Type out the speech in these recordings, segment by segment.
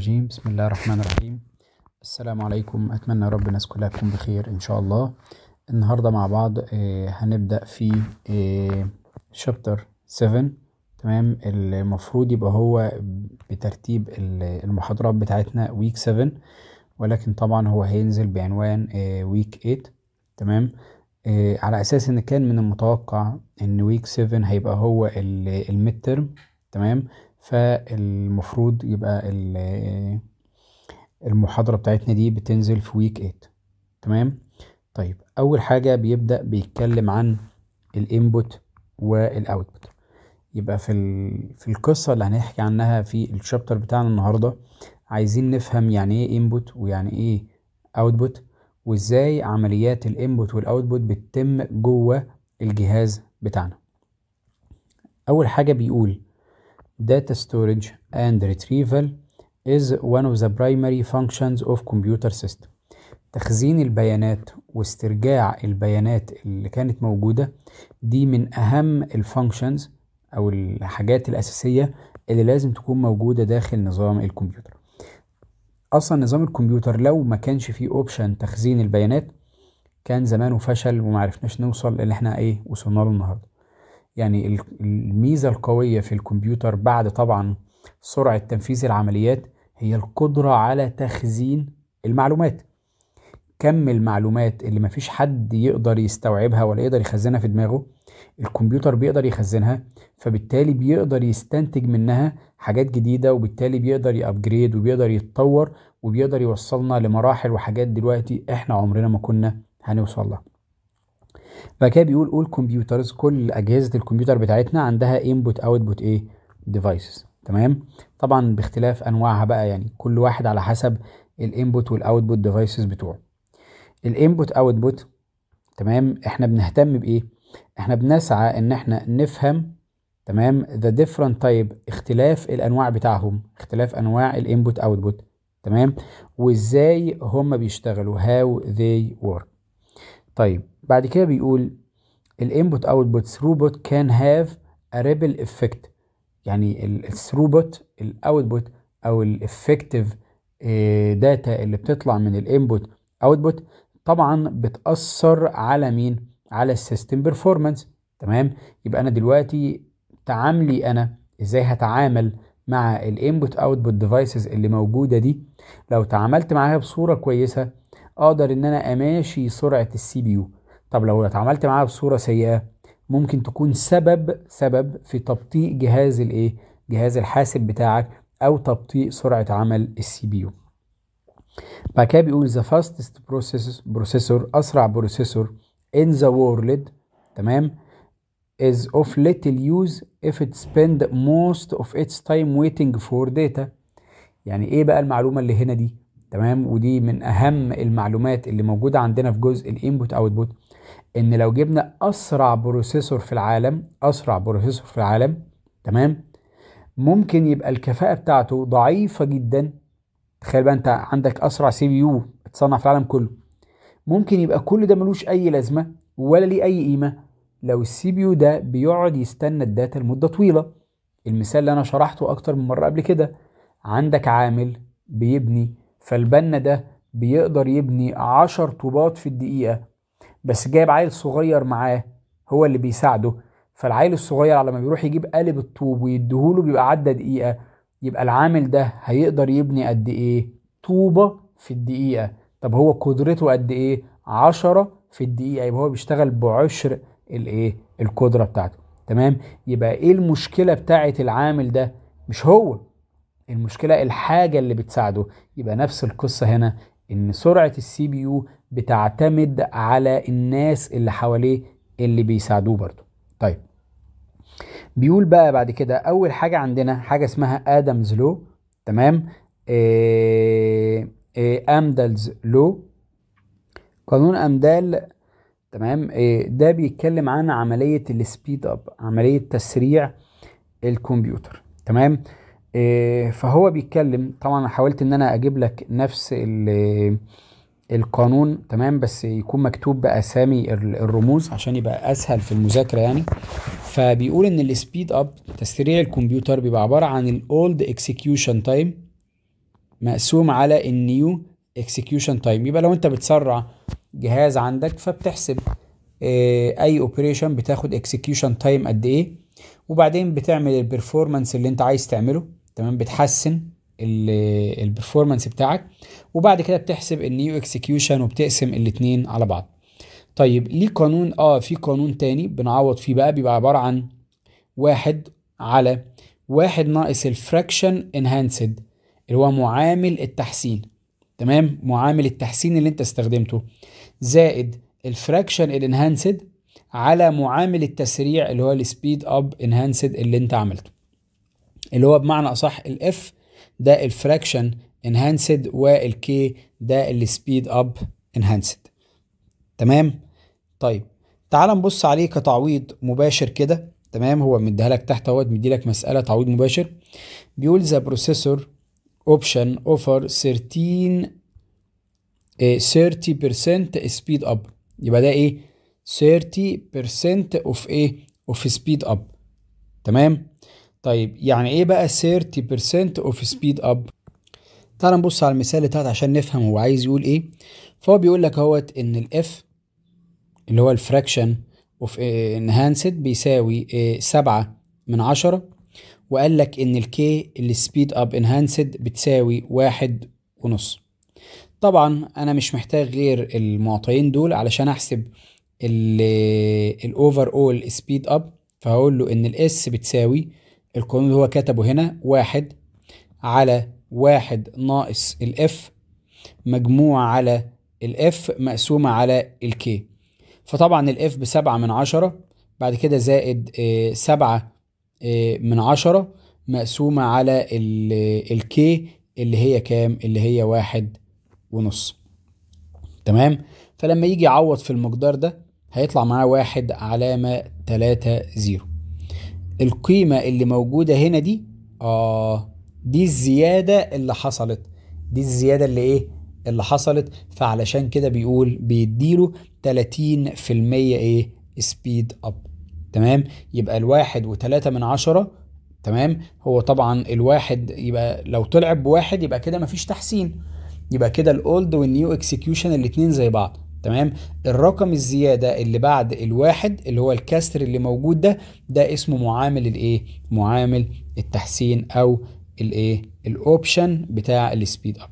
الرجيم بسم الله الرحمن الرحيم السلام عليكم أتمنى رب الناس كلها تكون بخير إن شاء الله النهاردة مع بعض آه، هنبدأ في شابتر آه، 7 تمام المفروض يبقى هو بترتيب المحاضرات بتاعتنا ويك 7 ولكن طبعا هو هينزل بعنوان ويك آه، 8 تمام على أساس إن كان من المتوقع إن ويك 7 هيبقى هو الميد تمام فالمفروض يبقى المحاضرة بتاعتنا دي بتنزل في ويك 8 تمام طيب أول حاجة بيبدأ بيتكلم عن الانبوت والاوتبوت يبقى في في القصة اللي هنحكي عنها في الشابتر بتاعنا النهاردة عايزين نفهم يعني ايه انبوت ويعني ايه اوتبوت وازاي عمليات الانبوت والاوتبوت بتتم جوه الجهاز بتاعنا اول حاجة بيقول data storage and retrieval is one of the primary functions of computer system تخزين البيانات واسترجاع البيانات اللي كانت موجودة دي من أهم الفانكشنز أو الحاجات الأساسية اللي لازم تكون موجودة داخل نظام الكمبيوتر أصلا نظام الكمبيوتر لو ما كانش فيه أوبشن تخزين البيانات كان زمانه فشل ومعرفناش نوصل اللي احنا ايه وصلنا له النهارده يعني الميزة القوية في الكمبيوتر بعد طبعا سرعة تنفيذ العمليات هي القدرة على تخزين المعلومات كم المعلومات اللي مفيش حد يقدر يستوعبها ولا يقدر يخزنها في دماغه الكمبيوتر بيقدر يخزنها فبالتالي بيقدر يستنتج منها حاجات جديدة وبالتالي بيقدر يأبجريد وبيقدر يتطور وبيقدر يوصلنا لمراحل وحاجات دلوقتي احنا عمرنا ما كنا هنوصل لها بعد كده بيقول all computers كل اجهزه الكمبيوتر بتاعتنا عندها input output ايه devices تمام طبعا باختلاف انواعها بقى يعني كل واحد على حسب الانبوت والاوتبوت ديفايسز بتوعه الانبوت اوتبوت تمام احنا بنهتم بايه احنا بنسعى ان احنا نفهم تمام ذا ديفرنت تايب اختلاف الانواع بتاعهم اختلاف انواع الانبوت اوتبوت تمام وازاي هم بيشتغلوا هاو ذي ورك طيب بعد كده بيقول الانبوت اوتبوت ثروبوت كان هاف ا ريبل افكت يعني الثروبوت الاوتبوت او الافكتيف آه، داتا اللي بتطلع من الانبوت اوتبوت طبعا بتاثر على مين على السيستم بيرفورمانس تمام يبقى انا دلوقتي تعاملي انا ازاي هتعامل مع الانبوت اوتبوت ديفايسز اللي موجوده دي لو تعاملت معاها بصوره كويسه اقدر ان انا اماشي سرعه السي بي يو طب لو اتعاملت معاها بصورة سيئة ممكن تكون سبب سبب في تبطيء جهاز الايه جهاز الحاسب بتاعك او تبطيء سرعة عمل السي بي يو بعد كده بيقول the fastest processor, اسرع بروسيسور in the world تمام is of little use if it spend most of its time waiting for data يعني ايه بقى المعلومة اللي هنا دي تمام ودي من اهم المعلومات اللي موجوده عندنا في جزء الانبوت اوتبوت ان لو جبنا اسرع بروسيسور في العالم اسرع بروسيسور في العالم تمام ممكن يبقى الكفاءه بتاعته ضعيفه جدا تخيل بقى انت عندك اسرع سي بي يو اتصنع في العالم كله ممكن يبقى كل ده ملوش اي لازمه ولا ليه اي قيمه لو السي بي يو ده بيقعد يستنى الداتا لمده طويله المثال اللي انا شرحته اكتر من مره قبل كده عندك عامل بيبني فالبنا ده بيقدر يبني عشر طوبات في الدقيقة بس جايب عيل صغير معاه هو اللي بيساعده فالعيل الصغير على ما بيروح يجيب قالب الطوب ويديهوله بيبقى عدى دقيقة يبقى العامل ده هيقدر يبني قد ايه طوبة في الدقيقة طب هو قدرته قد ايه عشرة في الدقيقة يبقى هو بيشتغل بعشر الايه القدرة بتاعته تمام يبقى ايه المشكلة بتاعة العامل ده مش هو المشكلة الحاجة اللي بتساعده يبقى نفس القصة هنا ان سرعة السي بي يو بتعتمد على الناس اللي حواليه اللي بيساعدوه برضه طيب بيقول بقى بعد كده اول حاجة عندنا حاجة اسمها ادمز لو تمام إيه إيه امدلز لو قانون امدال تمام إيه ده بيتكلم عن عملية السبيد اب عملية تسريع الكمبيوتر تمام آه، فهو بيتكلم طبعا حاولت ان انا اجيب لك نفس القانون تمام بس يكون مكتوب باسامي الرموز عشان يبقى اسهل في المذاكره يعني فبيقول ان السبيد اب تسريع الكمبيوتر بيبقى عباره عن الاولد اكسكيوشن تايم مقسوم على النيو اكسكيوشن تايم يبقى لو انت بتسرع جهاز عندك فبتحسب آه، اي اوبريشن بتاخد اكسكيوشن تايم قد ايه وبعدين بتعمل البرفورمانس اللي انت عايز تعمله تمام بتحسن البرفورمانس بتاعك وبعد كده بتحسب النيو اكسكيوشن وبتقسم الاثنين على بعض طيب ليه قانون اه في قانون تاني بنعوض فيه بقى بيبقى عباره عن واحد على واحد ناقص الفراكشن انهانسد اللي هو معامل التحسين تمام معامل التحسين اللي انت استخدمته زائد الفراكشن الانهانسد على معامل التسريع اللي هو السبيد اب انهانسد اللي انت عملته اللي هو بمعنى اصح الاف ده الفراكشن انهانسد والكي ده السبيد اب انهانسد تمام طيب تعال نبص عليه كتعويض مباشر كده تمام هو مديها لك تحت اهوت مدي لك مساله تعويض مباشر بيقول ذا بروسيسور اوبشن اوفر 13 30% سبيد اب يبقى ده ايه 30% اوف ايه اوف سبيد اب تمام طيب يعني ايه بقى 30% of speed up تعال نبص على المثال بتاعت عشان نفهم هو عايز يقول ايه فهو بيقول لك اهوت ان الاف اللي هو الفراكشن اوف انهانسد بيساوي سبعة من عشرة وقال لك ان الكي اللي سبيد اب انهانسد بتساوي واحد ونص طبعا انا مش محتاج غير المعطيين دول علشان احسب الاوفر اول سبيد اب فهقول له ان الاس بتساوي القانون اللي هو كتبه هنا واحد على واحد ناقص الاف مجموع على الاف مقسومة على الكي فطبعا الاف بسبعة من عشرة بعد كده زائد آه، سبعة آه، من عشرة مقسومة على الكي آه، اللي هي كام اللي هي واحد ونص تمام فلما يجي يعوض في المقدار ده هيطلع معاه واحد علامة تلاتة زيرو القيمة اللي موجودة هنا دي آه دي الزيادة اللي حصلت دي الزيادة اللي إيه اللي حصلت فعلشان كده بيقول بيديله 30% إيه سبيد أب تمام يبقى الواحد وتلاتة من عشرة تمام هو طبعا الواحد يبقى لو طلع بواحد يبقى كده مفيش تحسين يبقى كده الاولد والنيو اكسكيوشن الاتنين زي بعض تمام الرقم الزيادة اللي بعد الواحد اللي هو الكسر اللي موجود ده ده اسمه معامل الايه معامل التحسين او الايه الاوبشن بتاع السبيد اب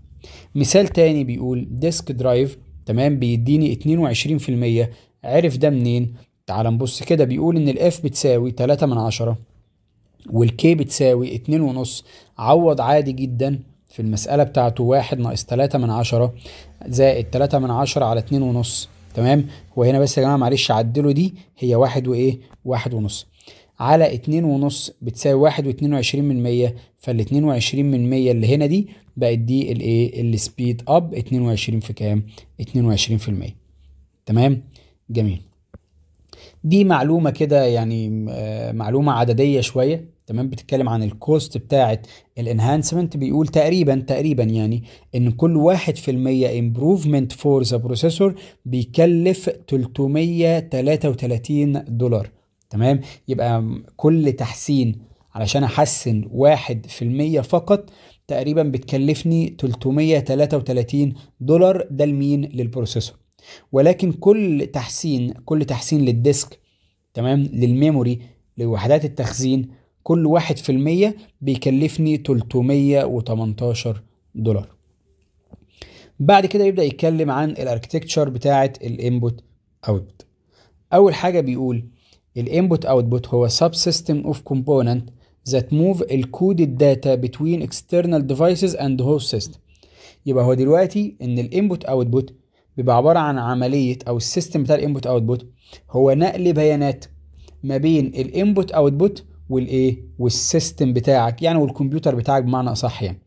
مثال تاني بيقول ديسك درايف تمام بيديني 22% عرف ده منين تعال نبص كده بيقول ان الاف بتساوي 3 من 10 والكي بتساوي 2.5 عوض عادي جدا في المسألة بتاعته واحد ناقص تلاتة من عشرة زائد تلاتة من عشرة على اتنين ونص تمام وهنا بس يا جماعة معلش عدلوا دي هي واحد وإيه واحد ونص على اتنين ونص بتساوي واحد واتنين وعشرين من مية فالاتنين وعشرين من مية اللي هنا دي بقت دي الايه السبيد اب اتنين وعشرين في كام؟ اتنين وعشرين في المية تمام؟ جميل دي معلومة كده يعني آه، معلومة عددية شوية تمام بتتكلم عن الكوست بتاعه الانهانسمنت بيقول تقريبا تقريبا يعني ان كل 1% امبروفمنت فور ذا بروسيسور بيكلف 333 دولار تمام يبقى كل تحسين علشان احسن 1% فقط تقريبا بتكلفني 333 دولار ده لمين للبروسيسور ولكن كل تحسين كل تحسين للديسك تمام للميموري لوحدات التخزين كل واحد في المية بيكلفني 318 دولار بعد كده يبدأ يتكلم عن الاركتكتشر بتاعة الانبوت اوتبوت اول حاجة بيقول الانبوت اوتبوت هو سب سيستم اوف كومبوننت that move الكود الداتا between external devices and host system يبقى هو دلوقتي ان الانبوت اوتبوت بيبقى عبارة عن عملية او السيستم بتاع الانبوت اوتبوت هو نقل بيانات ما بين الانبوت اوتبوت والايه والسيستم بتاعك يعني والكمبيوتر بتاعك بمعنى اصح يعني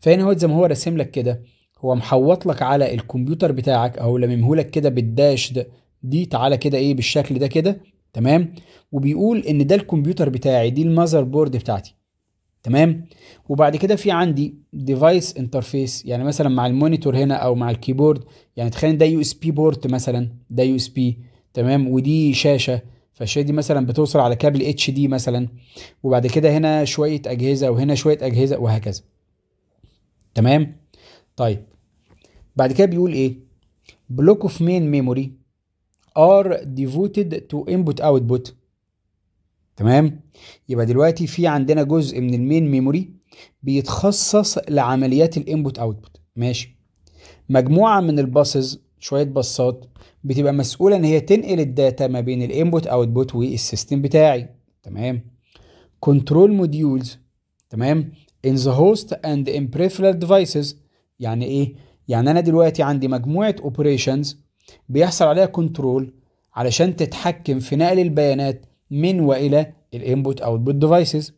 فهنا هو زي ما هو راسم لك كده هو محوط لك على الكمبيوتر بتاعك او لممهولك كده بالداش ده دي تعالى كده ايه بالشكل ده كده تمام وبيقول ان ده الكمبيوتر بتاعي دي المذر بورد بتاعتي تمام وبعد كده في عندي ديفايس انترفيس يعني مثلا مع المونيتور هنا او مع الكيبورد يعني تخيل ده يو اس بي بورت مثلا ده يو اس بي تمام ودي شاشه فالشاشه دي مثلا بتوصل على كابل اتش دي مثلا وبعد كده هنا شويه اجهزه وهنا شويه اجهزه وهكذا تمام طيب بعد كده بيقول ايه بلوك اوف مين ميموري ار ديفوتد تو انبوت اوت بوت تمام يبقى دلوقتي في عندنا جزء من المين ميموري بيتخصص لعمليات الانبوت اوت بوت ماشي مجموعه من الباسز شويه بصات بتبقى مسؤوله ان هي تنقل الداتا ما بين الانبوت اوتبوت والسيستم بتاعي تمام كنترول موديولز تمام in the host and in ديفايسز يعني ايه يعني انا دلوقتي عندي مجموعه اوبريشنز بيحصل عليها كنترول علشان تتحكم في نقل البيانات من والى الانبوت اوتبوت ديفايسز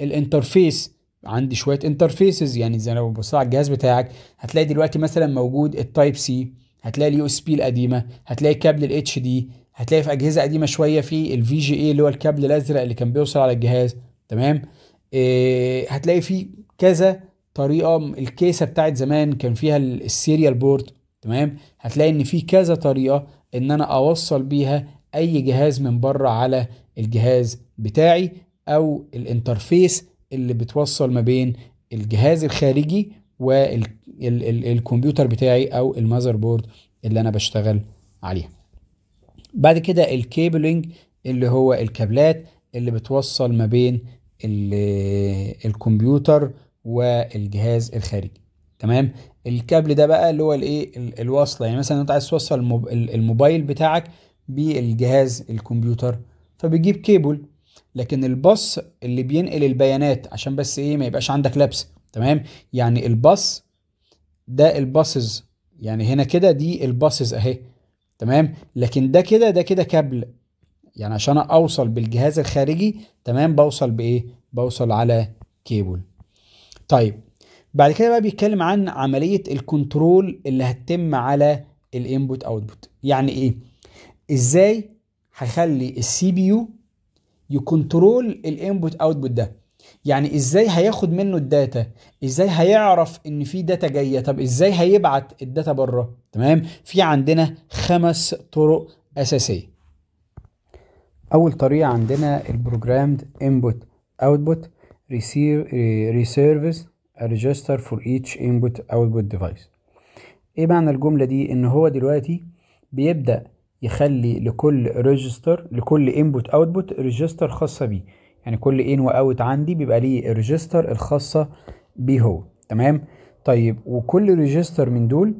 الانترفيس عندي شويه انترفيسز يعني زي لو بصيت على الجهاز بتاعك هتلاقي دلوقتي مثلا موجود التايب سي هتلاقي اليو اس بي القديمه هتلاقي كابل الاتش دي هتلاقي في اجهزه قديمه شويه في الفي جي اي اللي هو الكابل الازرق اللي كان بيوصل على الجهاز تمام إيه هتلاقي في كذا طريقه الكيسه بتاعت زمان كان فيها السيريال بورد تمام هتلاقي ان في كذا طريقه ان انا اوصل بيها اي جهاز من بره على الجهاز بتاعي او الانترفيس اللي بتوصل ما بين الجهاز الخارجي والكمبيوتر بتاعي او المذر بورد اللي انا بشتغل عليها بعد كده الكيبلنج اللي هو الكابلات اللي بتوصل ما بين الكمبيوتر والجهاز الخارجي تمام الكابل ده بقى اللي هو الايه الوصله يعني مثلا انت عايز توصل الموبايل بتاعك بالجهاز الكمبيوتر فبتجيب كيبل لكن الباص اللي بينقل البيانات عشان بس ايه ما يبقاش عندك لبس تمام يعني الباص ده الباسز يعني هنا كده دي الباسز اهي تمام لكن ده كده ده كده كابل يعني عشان اوصل بالجهاز الخارجي تمام بوصل بايه بوصل على كيبل طيب بعد كده بقى بيتكلم عن عمليه الكنترول اللي هتتم على الانبوت اوتبوت يعني ايه ازاي هخلي السي بي يو يكنترول الانبوت اوتبوت ده يعني ازاي هياخد منه الداتا ازاي هيعرف ان في داتا جايه طب ازاي هيبعت الداتا بره تمام في عندنا خمس طرق اساسيه اول طريقه عندنا البروجرامد انبوت اوتبوت ريسيرفز ريجستر فور ايتش انبوت اوتبوت ديفايس ايه معنى الجمله دي ان هو دلوقتي بيبدا يخلي لكل ريجستر لكل انبوت اوتبوت ريجستر خاصه بيه يعني كل ان واوت عندي بيبقى ليه الريجستر الخاصه بيه هو تمام طيب وكل ريجستر من دول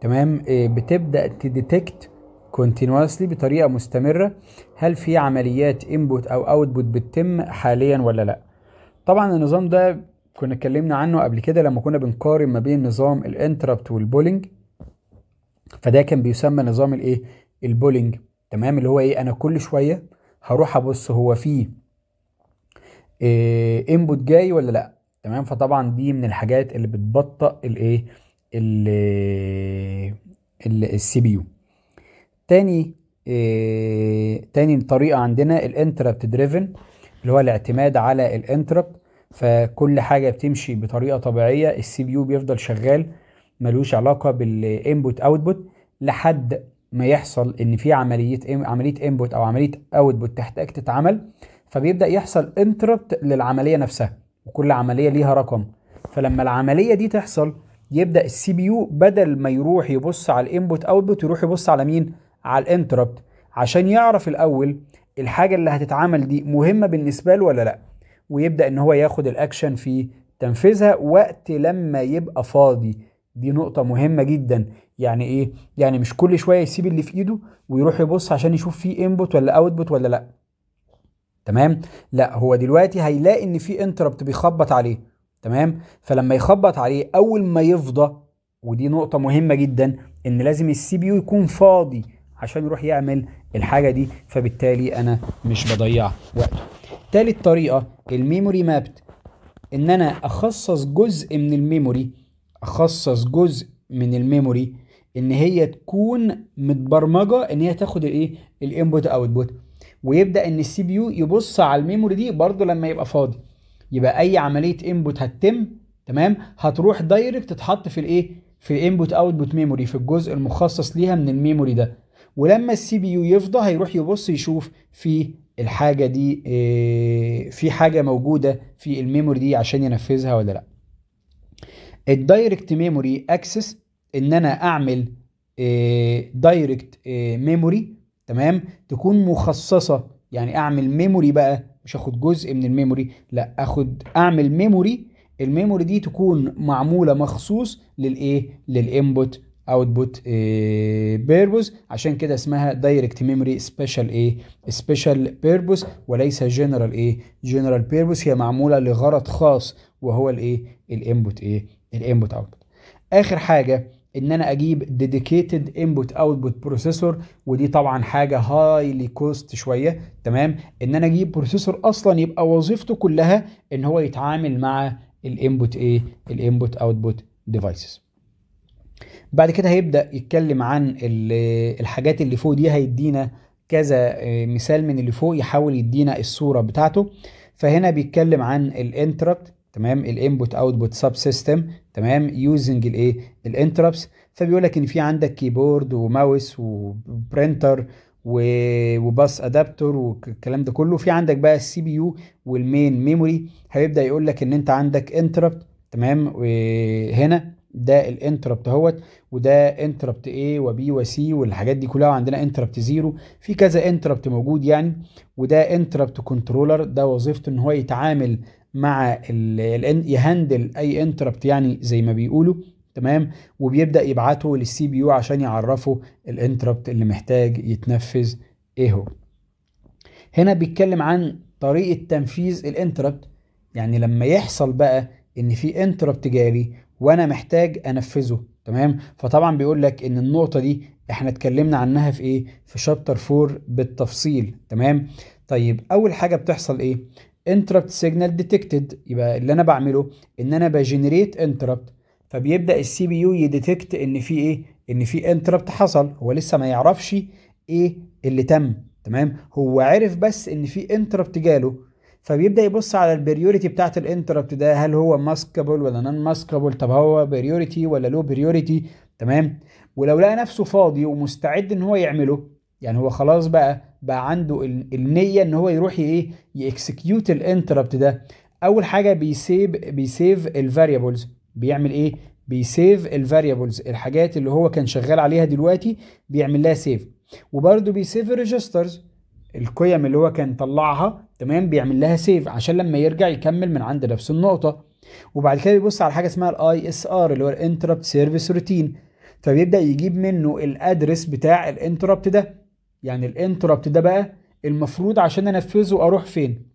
تمام آه، بتبدا تديتكت كونتينوسلي بطريقه مستمره هل في عمليات انبوت او اوتبوت بتتم حاليا ولا لا طبعا النظام ده كنا اتكلمنا عنه قبل كده لما كنا بنقارن ما بين نظام الانتربت والبولينج فده كان بيسمى نظام الايه البولينج تمام اللي هو ايه انا كل شويه هروح ابص هو فيه انبوت آه، جاي ولا لا تمام فطبعا دي من الحاجات اللي بتبطئ الايه السي بي يو تاني إيه تاني طريقه عندنا الانتربت دريفن اللي هو الاعتماد على الانتربت فكل حاجه بتمشي بطريقه طبيعيه السي بي يو بيفضل شغال ملوش علاقه بالانبوت اوتبوت لحد ما يحصل ان في عمليه عمليه انبوت او عمليه اوتبوت تحتاج تتعمل فبيبدا يحصل انتربت للعمليه نفسها وكل عمليه ليها رقم فلما العمليه دي تحصل يبدا السي بي يو بدل ما يروح يبص على الانبوت اوتبوت يروح يبص على مين على الانتربت عشان يعرف الاول الحاجه اللي هتتعمل دي مهمه بالنسبه له ولا لا ويبدا ان هو ياخد الاكشن في تنفيذها وقت لما يبقى فاضي دي نقطة مهمة جدا يعني ايه يعني مش كل شوية يسيب اللي في ايده ويروح يبص عشان يشوف فيه انبوت ولا اوتبوت ولا لا تمام لا هو دلوقتي هيلاقي ان في انتربت بيخبط عليه تمام فلما يخبط عليه اول ما يفضى ودي نقطه مهمه جدا ان لازم السي بي يو يكون فاضي عشان يروح يعمل الحاجه دي فبالتالي انا مش بضيع وقته تالت طريقه الميموري مابت ان انا اخصص جزء من الميموري اخصص جزء من الميموري ان هي تكون متبرمجه ان هي تاخد الايه الانبوت اوتبوت ويبدا ان السي بي يو يبص على الميموري دي برضه لما يبقى فاضي يبقى اي عمليه انبوت هتتم تمام هتروح دايركت تتحط في الايه في الانبوت اوتبوت ميموري في الجزء المخصص ليها من الميموري ده ولما السي بي يو يفضى هيروح يبص يشوف في الحاجه دي إيه في حاجه موجوده في الميموري دي عشان ينفذها ولا لا الدايركت ميموري اكسس ان انا اعمل دايركت آه، ميموري تمام تكون مخصصة يعني اعمل ميموري بقى مش اخد جزء من الميموري لا اخد اعمل ميموري الميموري دي تكون معمولة مخصوص للايه للانبوت اوتبوت آه، بيربوس عشان كده اسمها دايركت ميموري سبيشال ايه سبيشال بيربوس وليس جنرال ايه جنرال بيربوس هي معموله لغرض خاص وهو الايه الانبوت ايه الانبوت اوتبوت اخر حاجه ان انا اجيب ديديكيتد انبوت اوتبوت بروسيسور ودي طبعا حاجه هايلي كوست شويه تمام ان انا اجيب بروسيسور اصلا يبقى وظيفته كلها ان هو يتعامل مع الانبوت ايه الانبوت اوتبوت ديفايسز بعد كده هيبدا يتكلم عن الحاجات اللي فوق دي هيدينا كذا آه، مثال من اللي فوق يحاول يدينا الصوره بتاعته فهنا بيتكلم عن الانتربت تمام الانبوت اوتبوت سب سيستم تمام يوزنج الايه الانتربس فبيقول لك ان في عندك كيبورد وماوس وبرينتر وباس ادابتور والكلام ده كله في عندك بقى السي بي يو والمين ميموري هيبدا يقول لك ان انت عندك انتربت تمام هنا ده الانتربت اهوت وده انتربت ايه وبي وسي والحاجات دي كلها وعندنا انتربت زيرو في كذا انتربت موجود يعني وده انتربت كنترولر ده وظيفته ان هو يتعامل مع يهندل اي انتربت يعني زي ما بيقولوا تمام وبيبدا يبعته للسي بي يو عشان يعرفه الانتربت اللي محتاج يتنفذ ايه هو هنا بيتكلم عن طريقه تنفيذ الانتربت يعني لما يحصل بقى ان في انتربت جالي وانا محتاج انفذه تمام فطبعا بيقول لك ان النقطه دي احنا اتكلمنا عنها في ايه في شابتر 4 بالتفصيل تمام طيب اول حاجه بتحصل ايه interrupt signal detected يبقى اللي انا بعمله ان انا بجنريت interrupt فبيبدا السي بي يو يديتكت ان في ايه ان في انتربت حصل هو لسه ما يعرفش ايه اللي تم تمام هو عرف بس ان في انتربت جاله فبيبدا يبص على البريوريتي بتاعه الانتربت ده هل هو ماسكابل ولا نان ماسكابل طب هو بريوريتي ولا لو بريوريتي تمام ولو لقى نفسه فاضي ومستعد ان هو يعمله يعني هو خلاص بقى بقى عنده النيه ان هو يروح ايه ياكسكيوت الانتربت ده اول حاجه بيسيف بيسيف الفاريبلز بيعمل ايه بيسيف الفاريبلز الحاجات اللي هو كان شغال عليها دلوقتي بيعمل لها سيف وبرده بيسيف الريجسترز القيم اللي هو كان طلعها تمام بيعمل لها سيف عشان لما يرجع يكمل من عند نفس النقطه وبعد كده بيبص على حاجه اسمها الاي اس ار اللي هو الانتربت سيرفيس روتين فبيبدا يجيب منه الادرس بتاع الانتربت ده يعني الانتربت ده بقى المفروض عشان انفذه اروح فين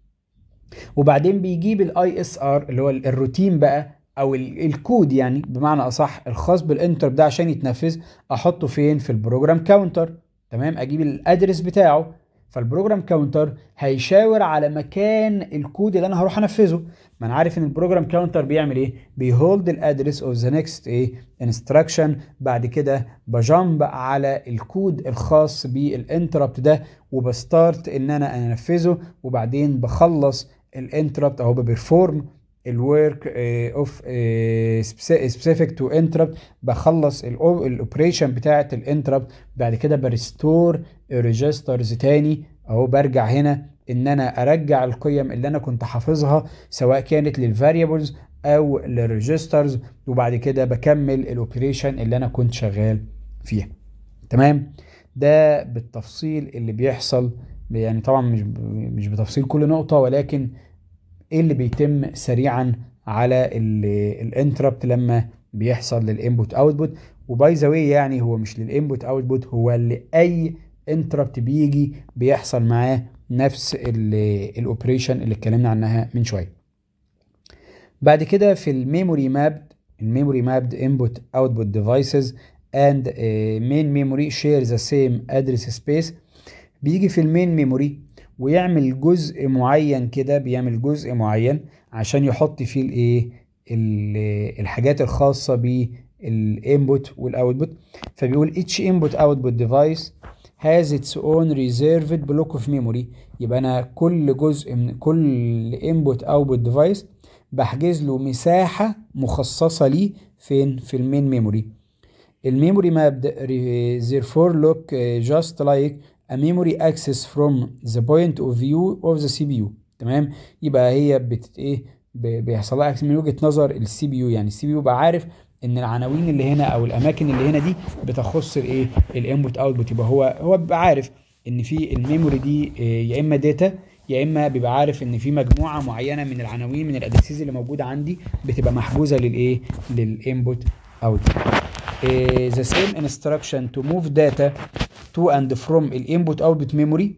وبعدين بيجيب الاي اس ار اللي هو الروتين بقى او الكود يعني بمعنى اصح الخاص بالانتر ده عشان يتنفذ احطه فين في البروجرام كاونتر تمام اجيب الادرس بتاعه فالبروجرام كاونتر هيشاور على مكان الكود اللي انا هروح انفذه ما انا عارف ان البروجرام كاونتر بيعمل ايه بيهولد الادرس اوف ذا نيكست ايه انستراكشن بعد كده بجامب على الكود الخاص بالانتربت ده وبستارت ان انا انفذه وبعدين بخلص الانتربت اهو ببرفورم الورك اوف سبيسيفيك تو انتربت بخلص الاوبريشن بتاعه الانتربت بعد كده بريستور ريجسترز تاني اهو برجع هنا ان انا ارجع القيم اللي انا كنت حافظها سواء كانت للفاريبلز او للريجسترز وبعد كده بكمل الاوبريشن اللي انا كنت شغال فيها تمام ده بالتفصيل اللي بيحصل يعني طبعا مش مش بتفصيل كل نقطه ولكن ايه اللي بيتم سريعا على الانتربت لما بيحصل للانبوت اوتبوت وباي ذا واي يعني هو مش للانبوت اوتبوت هو لاي انتربت بيجي بيحصل معاه نفس الاوبريشن اللي اتكلمنا عنها من شويه بعد كده في الميموري ماب الميموري ماب انبوت اوتبوت ديفايسز اند مين ميموري شير ذا سيم ادرس سبيس بيجي في المين ميموري ويعمل جزء معين كده بيعمل جزء معين عشان يحط فيه الايه الحاجات الخاصه بالانبوت والاوتبوت فبيقول اتش انبوت اوتبوت ديفايس has its own reserved block of memory يبقى انا كل جزء من كل input output device بحجز له مساحه مخصصه ليه فين في المين ميموري الميموري مابد therefore look just like a memory access from the point of view of the CPU تمام يبقى هي بت ايه بيحصل لها من وجهه نظر السي بي يو يعني السي بي يو بقى عارف ان العناوين اللي هنا او الاماكن اللي هنا دي بتخص الايه الانبوت اوتبوت يبقى هو هو بيبقى عارف ان في الميموري دي آه، يا اما داتا يا اما بيبقى عارف ان في مجموعه معينه من العناوين من الادرسيز اللي موجوده عندي بتبقى محجوزه للايه للانبوت اوتبوت آه، the same instruction to move data to and from الانبوت input output memory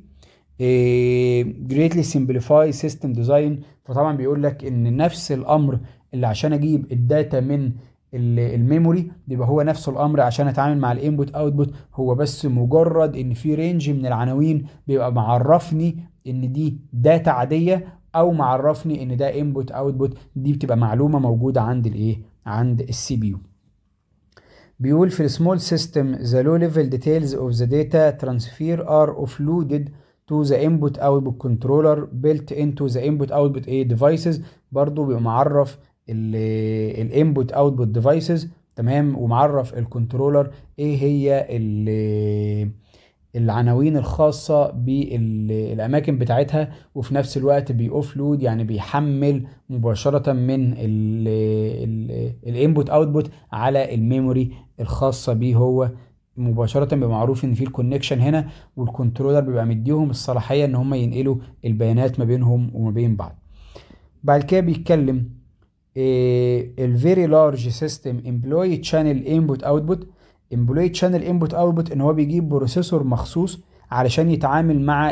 eh, greatly سيستم system design فطبعا بيقول لك ان نفس الامر اللي عشان اجيب الداتا من الميموري بيبقى هو نفس الامر عشان اتعامل مع الانبوت اوتبوت هو بس مجرد ان في رينج من العناوين بيبقى معرفني ان دي داتا عاديه او معرفني ان ده انبوت اوتبوت دي بتبقى معلومه موجوده عند الايه عند السي بي يو بيقول في السمول سيستم the low level details of the data transfer are offloaded to the input output controller built into the input output ايه devices برضو بيبقى معرف ال input output devices تمام ومعرف الكنترولر ايه هي ال العناوين الخاصة بالأماكن بتاعتها وفي نفس الوقت بيأوفلود يعني بيحمل مباشرة من الانبوت اوتبوت على الميموري الخاصة بيه هو مباشرة بمعروف ان في الكونكشن هنا والكنترولر بيبقى مديهم الصلاحية ان هم ينقلوا البيانات ما بينهم وما بين بعض بعد كده بيتكلم الفيري لارج سيستم امبلوي تشانل انبوت اوتبوت امبلوي شانل انبوت اوتبوت ان هو بيجيب بروسيسور مخصوص علشان يتعامل مع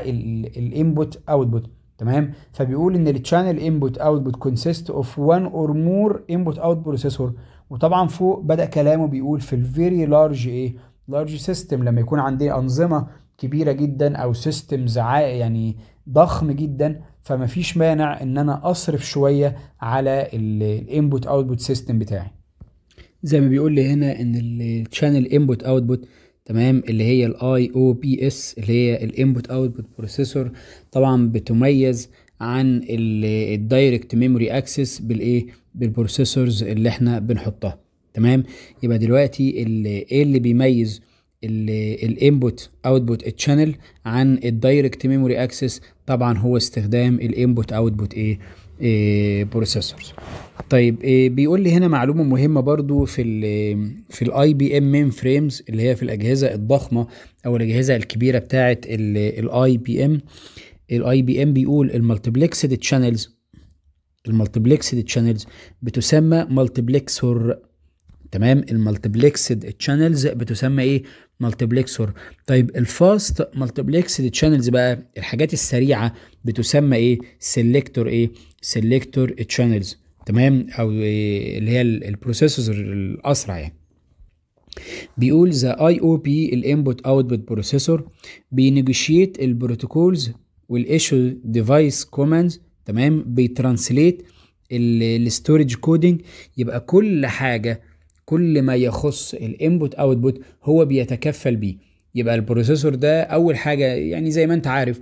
الانبوت اوتبوت تمام فبيقول ان التشانل انبوت اوتبوت كونسيست اوف وان اور مور انبوت اوت بروسيسور وطبعا فوق بدا كلامه بيقول في الفيري لارج ايه لارج سيستم لما يكون عندي انظمه كبيره جدا او سيستمز يعني ضخم جدا فمفيش مانع ان انا اصرف شويه على الانبوت اوتبوت سيستم بتاعي زي ما بيقول لي هنا ان الشانل انبوت اوتبوت تمام اللي هي الاي او بي اس اللي هي الانبوت اوتبوت بروسيسور طبعا بتميز عن الدايركت ميموري اكسس بالايه بالبروسيسورز اللي احنا بنحطها تمام يبقى دلوقتي ايه اللي بيميز الانبوت اوتبوت تشانل عن الدايركت ميموري اكسس طبعا هو استخدام الانبوت اوتبوت ايه بروسيسورز آه، طيب آه، بيقول لي هنا معلومه مهمه برضو في الـ في الاي بي ام مين فريمز اللي هي في الاجهزه الضخمه او الاجهزه الكبيره بتاعه الاي بي ام الاي بي ام بيقول المالتيبلكسد تشانلز المالتيبلكسد تشانلز بتسمى مالتيبلكسور تمام المالتيبلكسد تشانلز بتسمى ايه مالتيبلكسور طيب الفاست مالتيبلكسد تشانلز بقى الحاجات السريعه بتسمى ايه سيلكتور ايه سيلكتور تشانلز تمام او اللي هي البروسيسور الاسرع يعني بيقول ذا اي او بي الانبوت اوتبوت بروسيسور بينيجوشيت البروتوكولز والايشو ديفايس كوماندز تمام بيترانسليت الاستورج كودنج يبقى كل حاجه كل ما يخص الانبوت اوتبوت هو بيتكفل بيه يبقى البروسيسور ده اول حاجه يعني زي ما انت عارف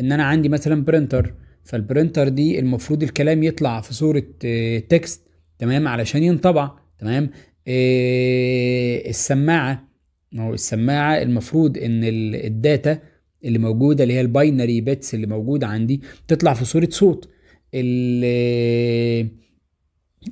ان انا عندي مثلا برينتر فالبرنتر دي المفروض الكلام يطلع في صوره آه، تكست تمام علشان ينطبع تمام إيه السماعه ما هو السماعه المفروض ان الداتا اللي موجوده اللي هي الباينري بيتس اللي موجوده عندي تطلع في صوره صوت آه،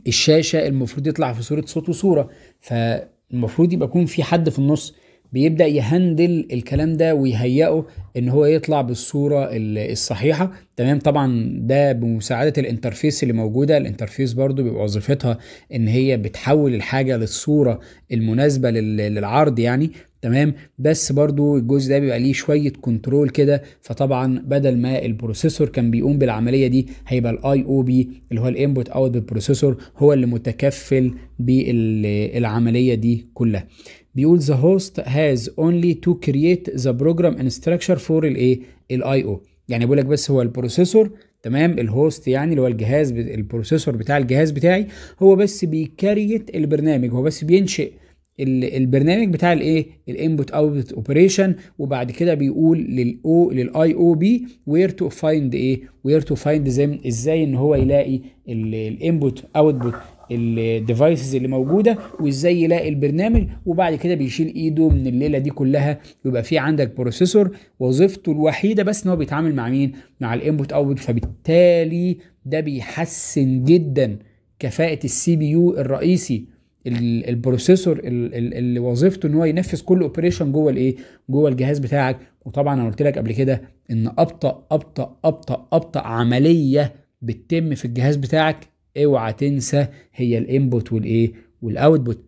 الشاشه المفروض يطلع في صوره صوت وصوره فالمفروض يبقى يكون في حد في النص بيبدا يهندل الكلام ده ويهيئه ان هو يطلع بالصوره الصحيحه تمام طبعا ده بمساعده الانترفيس اللي موجوده الانترفيس برضو بيبقى وظيفتها ان هي بتحول الحاجه للصوره المناسبه للعرض يعني تمام بس برضو الجزء ده بيبقى ليه شويه كنترول كده فطبعا بدل ما البروسيسور كان بيقوم بالعمليه دي هيبقى الاي او بي اللي هو الانبوت اوت بروسيسور هو اللي متكفل بالعمليه دي كلها بيقول the host has only to create the program and structure for الايه الاي او يعني بقول لك بس هو البروسيسور تمام الهوست يعني اللي هو الجهاز البروسيسور بتاع الجهاز بتاعي هو بس بيكريت البرنامج هو بس بينشئ البرنامج بتاع الايه الانبوت اوتبوت اوبريشن وبعد كده بيقول للاو للاي او بي وير تو فايند ايه وير تو فايند زم ازاي ان هو يلاقي الانبوت اوتبوت الديفايسز اللي موجوده وازاي يلاقي البرنامج وبعد كده بيشيل ايده من الليله دي كلها ويبقى في عندك بروسيسور وظيفته الوحيده بس ان هو بيتعامل مع مين مع الانبوت اوتبوت فبالتالي ده بيحسن جدا كفاءه السي بي يو الرئيسي البروسيسور اللي وظيفته ان هو ينفذ كل اوبريشن جوه الايه جوه الجهاز بتاعك وطبعا انا قلت لك قبل كده ان ابطا ابطا ابطا ابطا عمليه بتتم في الجهاز بتاعك اوعى تنسى هي الانبوت والايه والاوتبوت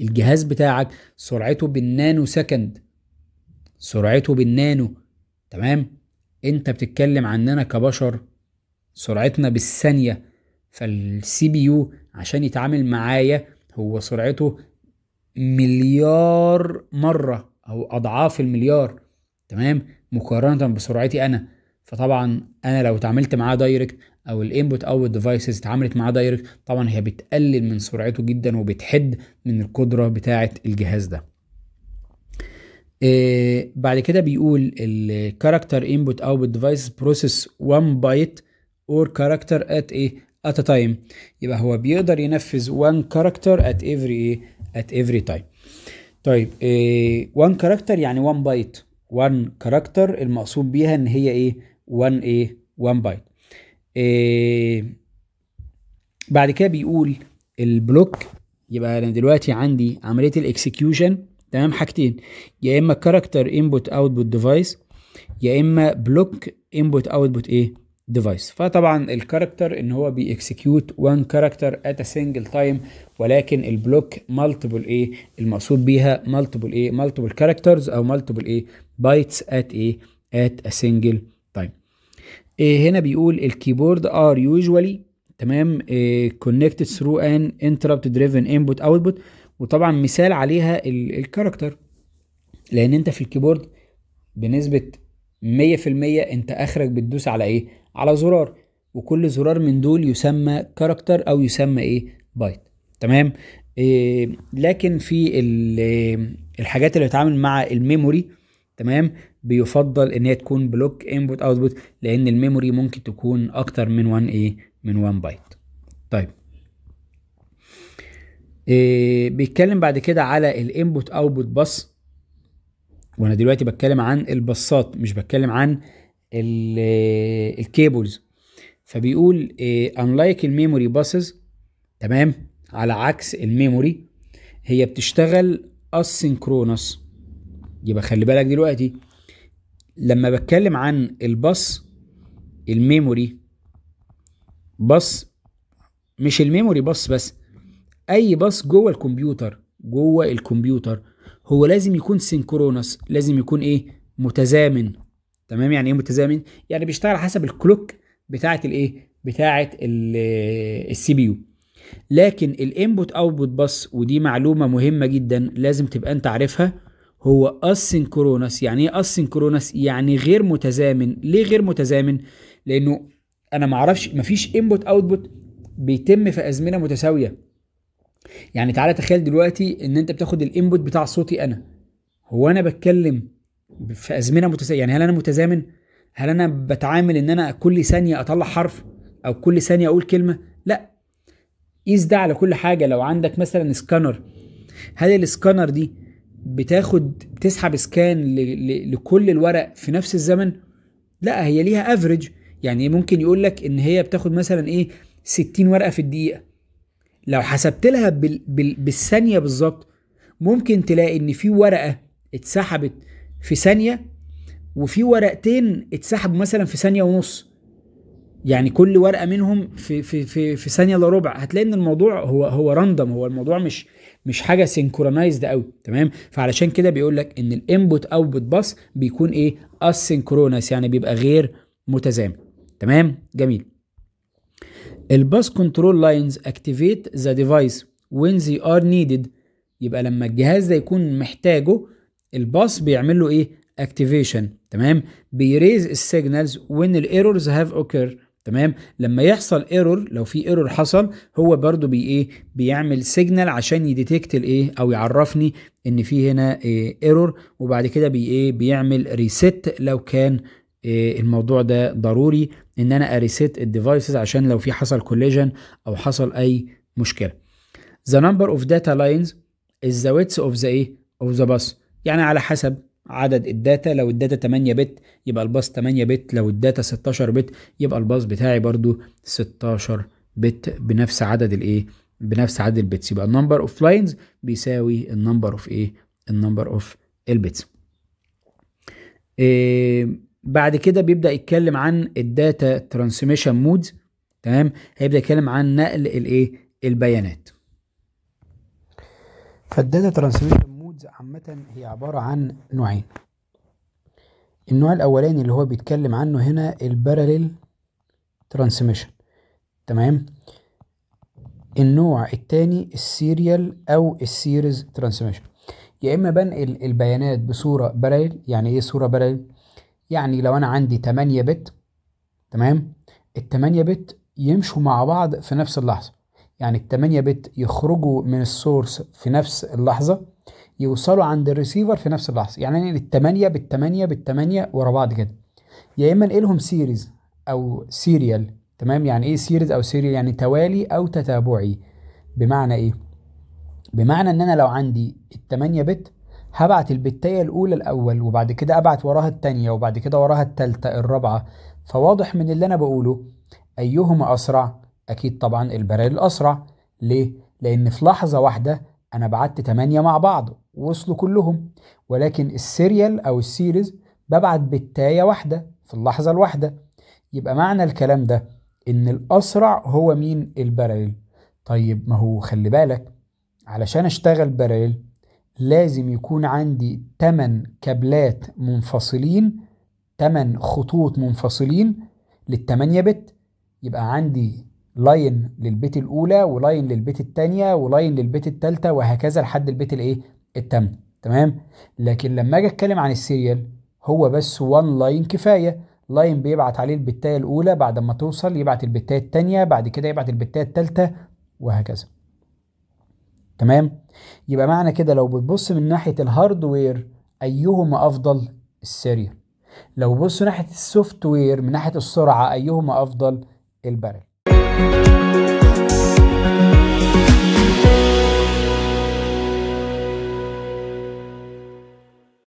الجهاز بتاعك سرعته بالنانو سكند سرعته بالنانو تمام انت بتتكلم عننا كبشر سرعتنا بالثانيه فالسي بي يو عشان يتعامل معايا هو سرعته مليار مرة أو أضعاف المليار تمام مقارنة بسرعتي أنا فطبعا أنا لو اتعاملت معاه دايركت أو الانبوت أو الديفايسز اتعاملت معاه دايركت طبعا هي بتقلل من سرعته جدا وبتحد من القدرة بتاعة الجهاز ده آه، بعد كده بيقول الكاركتر انبوت اوت ديفايس بروسيس 1 بايت اور كاركتر ات ايه at a time يبقى هو بيقدر ينفذ one character at every at every time طيب إيه one character يعني one byte one character المقصود بيها ان هي ايه one ايه one byte إيه بعد كده بيقول البلوك يبقى انا دلوقتي عندي عمليه الاكسكيوشن تمام حاجتين يا اما كاركتر انبوت اوتبوت ديفايس يا اما بلوك انبوت اوتبوت ايه ديفايس فطبعا الكاركتر ان هو بيكسكيوت وان كاركتر ات ا سنجل تايم ولكن البلوك مالتيبل ايه المقصود بيها مالتيبل ايه مالتيبل كاركترز او مالتيبل ايه بايتس ات ايه ات ا سنجل تايم هنا بيقول الكيبورد ار يوجوالي تمام كونكتد ثرو ان انتربت دريفن انبوت اوتبوت وطبعا مثال عليها الكاركتر لان انت في الكيبورد بنسبه 100% انت اخرك بتدوس على ايه على زرار وكل زرار من دول يسمى كاركتر او يسمى ايه بايت تمام إيه لكن في آه، الحاجات اللي بتتعامل مع الميموري تمام بيفضل ان هي تكون بلوك انبوت اوتبوت لان الميموري ممكن تكون اكتر من 1 ايه من 1 بايت طيب إيه بيتكلم بعد كده على الانبوت اوتبوت باص وانا دلوقتي بتكلم عن الباصات مش بتكلم عن الكيبلز فبيقول لايك الميموري باسز تمام على عكس الميموري هي بتشتغل اسينكرونس يبقى خلي بالك دلوقتي لما بتكلم عن الباص الميموري باص مش الميموري باص بس اي باص جوه الكمبيوتر جوه الكمبيوتر هو لازم يكون سينكرونس لازم يكون ايه متزامن تمام يعني ايه متزامن يعني بيشتغل حسب الكلوك بتاعه الايه بتاعه السي بي يو لكن الانبوت اوتبوت بس ودي معلومه مهمه جدا لازم تبقى انت عارفها هو اسينكرونس يعني ايه اسينكرونس يعني غير متزامن ليه غير متزامن لانه انا ما اعرفش مفيش انبوت اوتبوت بيتم في ازمنه متساويه يعني تعالى تخيل دلوقتي ان انت بتاخد الانبوت بتاع صوتي انا هو انا بتكلم في ازمنه متزامن يعني هل انا متزامن هل انا بتعامل ان انا كل ثانيه اطلع حرف او كل ثانيه اقول كلمه لا قيس ده على كل حاجه لو عندك مثلا سكانر هل السكانر دي بتاخد بتسحب سكان لكل الورق في نفس الزمن لا هي ليها افريج يعني ممكن يقول لك ان هي بتاخد مثلا ايه 60 ورقه في الدقيقه لو حسبت لها بال... بال... بالثانيه بالظبط ممكن تلاقي ان في ورقه اتسحبت في ثانيه وفي ورقتين اتسحبوا مثلا في ثانيه ونص يعني كل ورقه منهم في في في في ثانيه الا ربع هتلاقي ان الموضوع هو هو راندوم هو الموضوع مش مش حاجه سينكرونايزد قوي تمام فعلشان كده بيقول لك ان الانبوت اوتبوت باس بيكون ايه اسينكرونس يعني بيبقى غير متزامن تمام جميل الباس كنترول لاينز اكتيفيت ذا ديفايس وين ذي ار نيدد يبقى لما الجهاز ده يكون محتاجه الباص بيعمل له ايه اكتيفيشن تمام بيريز السيجنالز وين الايرورز هاف اوكر تمام لما يحصل ايرور لو في ايرور حصل هو برضو بي ايه بيعمل سيجنال عشان يديتكت الايه او يعرفني ان في هنا ايرور آه، وبعد كده بي ايه بيعمل ريست لو كان إيه الموضوع ده ضروري ان انا اريست الديفايسز عشان لو في حصل كوليجن او حصل اي مشكله the number of data lines is the width of the ايه of the bus يعني على حسب عدد الداتا لو الداتا 8 بت يبقى الباص 8 بت لو الداتا 16 بت يبقى الباص بتاعي برضو 16 بت بنفس عدد الايه بنفس عدد البتس يبقى النمبر اوف لاينز بيساوي النمبر اوف ايه النمبر اوف البتس آه، بعد كده بيبدا يتكلم عن الداتا ترانسميشن مودز تمام هيبدا يتكلم عن نقل الايه البيانات فالداتا ترانسميشن عامة هي عبارة عن نوعين النوع الأولاني اللي هو بيتكلم عنه هنا البارلل ترانسميشن تمام النوع الثاني السيريال أو السيريز ترانسميشن يا إما بنقل البيانات بصورة بارلل يعني إيه صورة بارلل؟ يعني لو أنا عندي 8 بت تمام ال 8 بت يمشوا مع بعض في نفس اللحظة يعني ال 8 بت يخرجوا من السورس في نفس اللحظة يوصلوا عند الريسيفر في نفس اللحظه يعني بال الثمانيه بالثمانيه بالثمانيه ورا بعض كده يا اما انقلهم سيريز او سيريال تمام يعني ايه سيريز او سيريال يعني توالي او تتابعي بمعنى ايه بمعنى ان انا لو عندي الثمانيه بت هبعت البتاية الأولى الأول وبعد كده أبعت وراها التانية وبعد كده وراها التالتة الرابعة فواضح من اللي أنا بقوله أيهما أسرع؟ أكيد طبعا البريل الأسرع ليه؟ لأن في لحظة واحدة أنا بعت 8 مع بعض وصلوا كلهم ولكن السيريال أو السيريز ببعت بتاية واحدة في اللحظة الواحدة يبقى معنى الكلام ده إن الأسرع هو مين الباراليل طيب ما هو خلي بالك علشان أشتغل باراليل لازم يكون عندي 8 كابلات منفصلين 8 خطوط منفصلين للتمانية بت يبقى عندي لاين للبيت الأولى ولاين للبيت التانية ولاين للبيت التالتة وهكذا لحد البيت الإيه التامنة تمام لكن لما اجي اتكلم عن السيريال هو بس وان لاين كفايه لاين بيبعت عليه البتايه الاولى بعد ما توصل يبعت البتايه الثانيه بعد كده يبعت البتايه الثالثه وهكذا تمام يبقى معنى كده لو بتبص من ناحيه الهاردوير ايهما افضل السيريال لو بص ناحيه السوفت وير من ناحيه السرعه ايهما افضل البرل